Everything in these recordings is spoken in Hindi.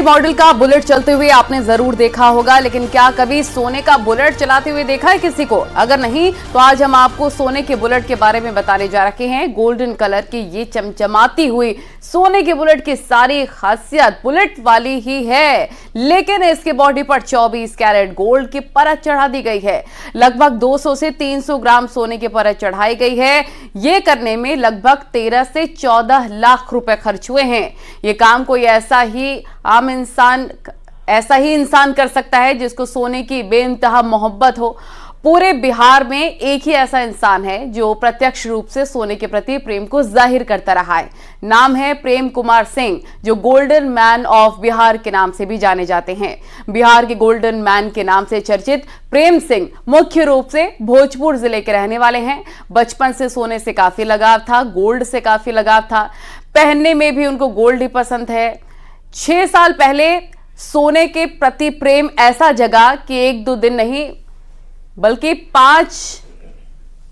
सेलिब्रिटी मॉडल का बुलेट चलते हुए आपने जरूर देखा होगा लेकिन क्या कभी सोने का बुलेट चलाते हुए देखा है किसी को अगर नहीं तो आज हम आपको सोने के बुलेट के बारे में बताने जा रहे हैं गोल्डन कलर की ये चमचमाती हुई सोने के बुलेट की सारी खासियत बुलेट वाली ही है लेकिन इसके बॉडी पर 24 कैरेट गोल्ड की परत चढ़ा दी गई है लगभग 200 से 300 ग्राम सोने की परत चढ़ाई गई है ये करने में लगभग 13 से 14 लाख रुपए खर्च हुए हैं ये काम कोई ऐसा ही आम इंसान ऐसा ही इंसान कर सकता है जिसको सोने की बेानतहा मोहब्बत हो पूरे बिहार में एक ही ऐसा इंसान है जो प्रत्यक्ष रूप से सोने के प्रति प्रेम को जाहिर करता रहा है नाम है प्रेम कुमार सिंह जो गोल्डन मैन ऑफ बिहार के नाम से भी जाने जाते हैं बिहार के गोल्डन मैन के नाम से चर्चित प्रेम सिंह मुख्य रूप से भोजपुर जिले के रहने वाले हैं बचपन से सोने से काफी लगाव था गोल्ड से काफी लगाव था पहनने में भी उनको गोल्ड ही पसंद है छह साल पहले सोने के प्रति प्रेम ऐसा जगा कि एक दो दिन नहीं बल्कि पांच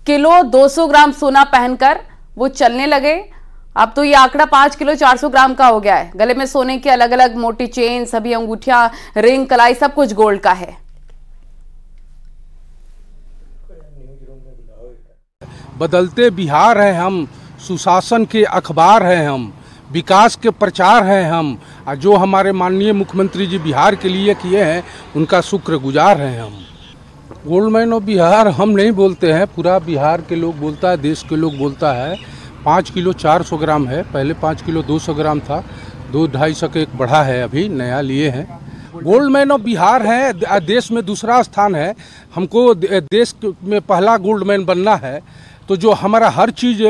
किलो 200 ग्राम सोना पहनकर वो चलने लगे अब तो ये आंकड़ा पांच किलो 400 ग्राम का हो गया है गले में सोने की अलग अलग मोटी चेन सभी अंगूठिया रिंग कलाई सब कुछ गोल्ड का है बदलते बिहार हैं हम सुशासन के अखबार हैं हम विकास के प्रचार हैं हम और जो हमारे माननीय मुख्यमंत्री जी बिहार के लिए किए हैं उनका शुक्रगुजार हैं हम गोल्ड मैन ऑफ बिहार हम नहीं बोलते हैं पूरा बिहार के लोग बोलता है देश के लोग बोलता है पाँच किलो चार सौ ग्राम है पहले पाँच किलो दो सौ ग्राम था दो ढाई सौ के एक बढ़ा है अभी नया लिए हैं गोल्ड मैन ऑफ बिहार है देश में दूसरा स्थान है हमको देश में पहला गोल्ड मैन बनना है तो जो हमारा हर चीज़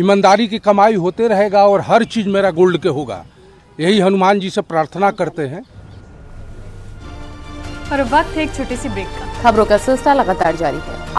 ईमानदारी की कमाई होते रहेगा और हर चीज़ मेरा गोल्ड के होगा यही हनुमान जी से प्रार्थना करते हैं और वक्त है एक छोटी सी ब्रेक का खबरों का सिलसिला लगातार जारी है